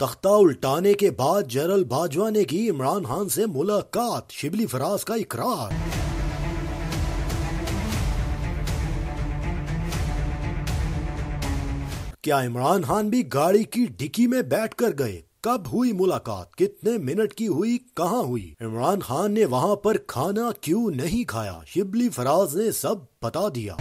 तख्ता उल्टाने के बाद जनरल बाजवा ने की इमरान खान से मुलाकात शिबली फराज का इकरार क्या इमरान खान भी गाड़ी की डिक्की में बैठ कर गए कब हुई मुलाकात कितने मिनट की हुई कहाँ हुई इमरान खान ने वहाँ पर खाना क्यों नहीं खाया शिबली फराज ने सब बता दिया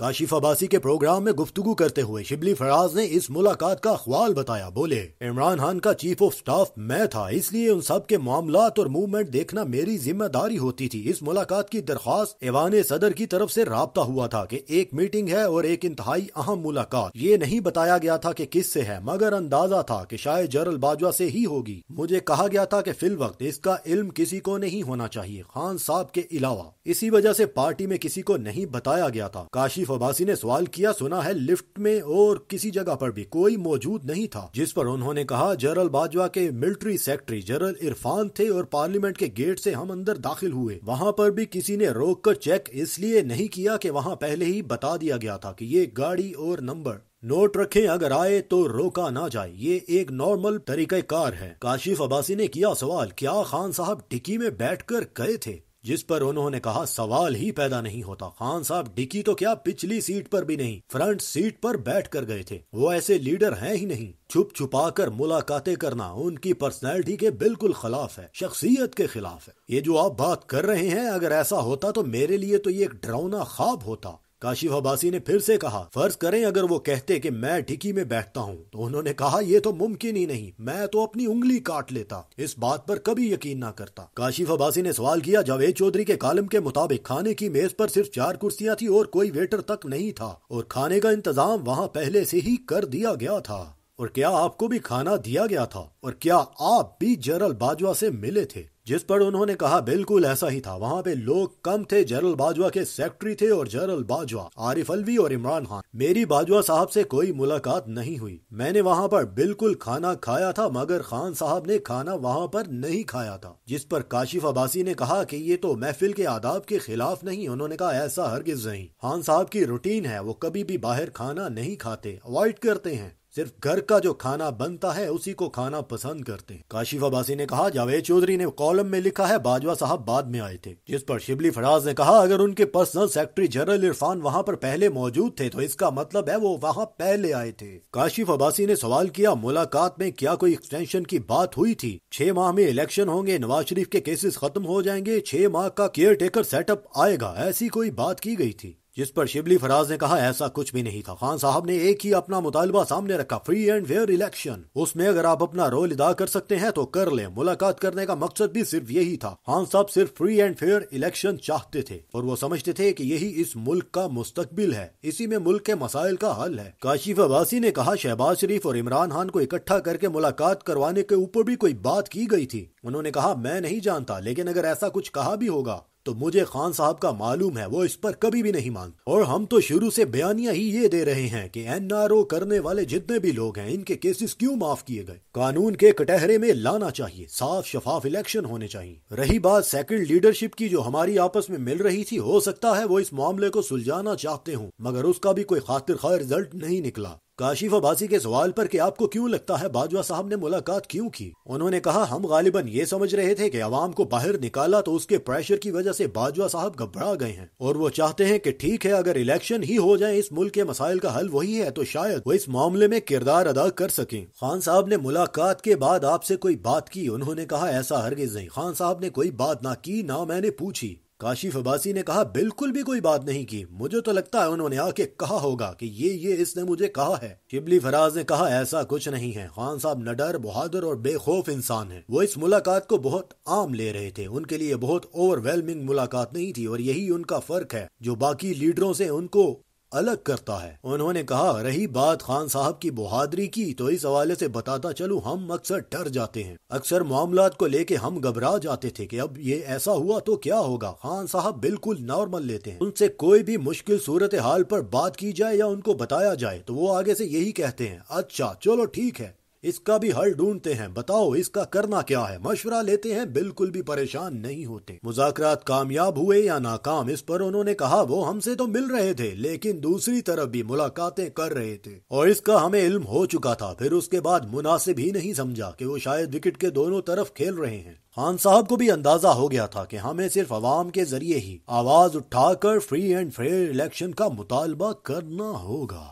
काशिफ अबासी के प्रोग्राम में गुफ्तु करते हुए शिबली फराज ने इस मुलाकात का ख्वाल बताया बोले इमरान खान का चीफ ऑफ स्टाफ मैं था इसलिए उन सब के मामला और मूवमेंट देखना मेरी जिम्मेदारी होती थी इस मुलाकात की दरख्वास्त एवान सदर की तरफ ऐसी रबता हुआ था की एक मीटिंग है और एक इंतहाई अहम मुलाकात ये नहीं बताया गया था की किस ऐसी है मगर अंदाजा था की शायद जरल बाजवा ऐसी ही होगी मुझे कहा गया था की फिल वक्त इसका इल्म किसी को नहीं होना चाहिए खान साहब के अलावा इसी वजह ऐसी पार्टी में किसी को नहीं बताया गया था काशिफ शरीफ अब्बासी ने सवाल किया सुना है लिफ्ट में और किसी जगह पर भी कोई मौजूद नहीं था जिस पर उन्होंने कहा जनरल बाजवा के मिलिट्री सेक्रेटरी जनरल इरफान थे और पार्लियामेंट के गेट से हम अंदर दाखिल हुए वहाँ पर भी किसी ने रोक कर चेक इसलिए नहीं किया कि वहाँ पहले ही बता दिया गया था कि ये गाड़ी और नंबर नोट रखें अगर आए तो रोका ना जाए ये एक नॉर्मल कार है काशिफ अब्बासी ने किया सवाल क्या खान साहब डिक्की में बैठकर गए थे जिस पर उन्होंने कहा सवाल ही पैदा नहीं होता खान साहब डिकी तो क्या पिछली सीट पर भी नहीं फ्रंट सीट पर बैठ कर गए थे वो ऐसे लीडर हैं ही नहीं छुप छुपा कर मुलाकातें करना उनकी पर्सनैलिटी के बिल्कुल खिलाफ है शख्सियत के खिलाफ है ये जो आप बात कर रहे हैं अगर ऐसा होता तो मेरे लिए तो ये एक डरावना ख्वाब होता काशिफ अब्बासी ने फिर से कहा फर्ज करें अगर वो कहते कि मैं ढिकी में बैठता हूँ तो उन्होंने कहा ये तो मुमकिन ही नहीं मैं तो अपनी उंगली काट लेता इस बात पर कभी यकीन ना करता काशिफ अब्बासी ने सवाल किया जावेद चौधरी के कालम के मुताबिक खाने की मेज पर सिर्फ चार कुर्सियाँ थी और कोई वेटर तक नहीं था और खाने का इंतजाम वहाँ पहले से ही कर दिया गया था और क्या आपको भी खाना दिया गया था और क्या आप भी जनरल बाजवा से मिले थे जिस पर उन्होंने कहा बिल्कुल ऐसा ही था वहाँ पे लोग कम थे जनरल बाजवा के सेक्रेटरी थे और जनरल बाजवा आरिफ अलवी और इमरान खान मेरी बाजवा साहब से कोई मुलाकात नहीं हुई मैंने वहाँ पर बिल्कुल खाना खाया था मगर खान साहब ने खाना वहाँ पर नहीं खाया था जिस पर काशिफ अबासी ने कहा की ये तो महफिल के आदाब के खिलाफ नहीं उन्होंने कहा ऐसा हरगिज नहीं खान साहब की रूटीन है वो कभी भी बाहर खाना नहीं खाते अवॉइड करते हैं सिर्फ घर का जो खाना बनता है उसी को खाना पसंद करते हैं काशिफ अबासी ने कहा जावेद चौधरी ने कॉलम में लिखा है बाजवा साहब बाद में आए थे जिस पर शिबली फराज ने कहा अगर उनके पर्सनल सेक्रेटरी जनरल इरफान वहाँ पर पहले मौजूद थे तो इसका मतलब है वो वहाँ पहले आए थे काशिफ अबासी ने सवाल किया मुलाकात में क्या कोई एक्सटेंशन की बात हुई थी छह माह में इलेक्शन होंगे नवाज शरीफ के केसेस खत्म हो जाएंगे छह माह का केयर टेकर सेटअप आएगा ऐसी कोई बात की गई थी जिस पर शिबली फराज ने कहा ऐसा कुछ भी नहीं था खान साहब ने एक ही अपना मुतालबा सामने रखा फ्री एंड फेयर इलेक्शन उसमें अगर आप अपना रोल अदा कर सकते हैं तो कर ले मुलाकात करने का मकसद भी सिर्फ यही था खान साहब सिर्फ फ्री एंड फेयर इलेक्शन चाहते थे और वो समझते थे की यही इस मुल्क का मुस्तबिल है इसी में मुल्क के मसाइल का हल है काशिफ अबासी ने कहा शहबाज शरीफ और इमरान खान को इकट्ठा करके मुलाकात करवाने के ऊपर भी कोई बात की गई थी उन्होंने कहा मैं नहीं जानता लेकिन अगर ऐसा कुछ कहा भी होगा तो मुझे खान साहब का मालूम है वो इस पर कभी भी नहीं मानते और हम तो शुरू से बयानिया ही ये दे रहे हैं कि एनआरओ करने वाले जितने भी लोग हैं इनके केसेस क्यों माफ किए गए कानून के कटहरे में लाना चाहिए साफ शफाफ इलेक्शन होने चाहिए रही बात सेकंड लीडरशिप की जो हमारी आपस में मिल रही थी हो सकता है वो इस मामले को सुलझाना चाहते हूँ मगर उसका भी कोई खातिर खा रिजल्ट नहीं निकला काशिफ अबासी के सवाल पर कि आपको क्यों लगता है बाजवा साहब ने मुलाकात क्यों की उन्होंने कहा हम गालिबन ये समझ रहे थे कि आवाम को बाहर निकाला तो उसके प्रेशर की वजह से बाजवा साहब घबरा गए हैं और वो चाहते हैं कि ठीक है अगर इलेक्शन ही हो जाए इस मुल्क के मसाइल का हल वही है तो शायद वो इस मामले में किरदार अदा कर सकें खान साहब ने मुलाकात के बाद आपसे कोई बात की उन्होंने कहा ऐसा हरगिज नहीं खान साहब ने कोई बात ना की ना मैंने पूछी काशी फबासी ने कहा बिल्कुल भी कोई बात नहीं की मुझे तो लगता है उन्होंने आके कहा होगा कि ये ये इसने मुझे कहा है शिबली फराज ने कहा ऐसा कुछ नहीं है खान साहब नडर बहादुर और बेखौफ इंसान है वो इस मुलाकात को बहुत आम ले रहे थे उनके लिए बहुत ओवरवेलमिंग मुलाकात नहीं थी और यही उनका फर्क है जो बाकी लीडरों से उनको अलग करता है उन्होंने कहा रही बात खान साहब की बहादरी की तो इस हवाले से बताता चलूं हम अक्सर डर जाते हैं अक्सर मामला को लेके हम घबरा जाते थे कि अब ये ऐसा हुआ तो क्या होगा खान साहब बिल्कुल नॉर्मल लेते हैं उनसे कोई भी मुश्किल सूरत हाल पर बात की जाए या उनको बताया जाए तो वो आगे से यही कहते हैं अच्छा चलो ठीक है इसका भी हल ढूंढते हैं बताओ इसका करना क्या है मशवरा लेते हैं बिल्कुल भी परेशान नहीं होते मुजाकरात कामयाब हुए या नाकाम इस पर उन्होंने कहा वो हमसे तो मिल रहे थे लेकिन दूसरी तरफ भी मुलाकातें कर रहे थे और इसका हमें इल्म हो चुका था फिर उसके बाद मुनासिब ही नहीं समझा कि वो शायद विकेट के दोनों तरफ खेल रहे हैं खान साहब को भी अंदाजा हो गया था कि हमें सिर्फ आवाम के जरिए ही आवाज उठाकर फ्री एंड फेयर इलेक्शन का मुतालबा करना होगा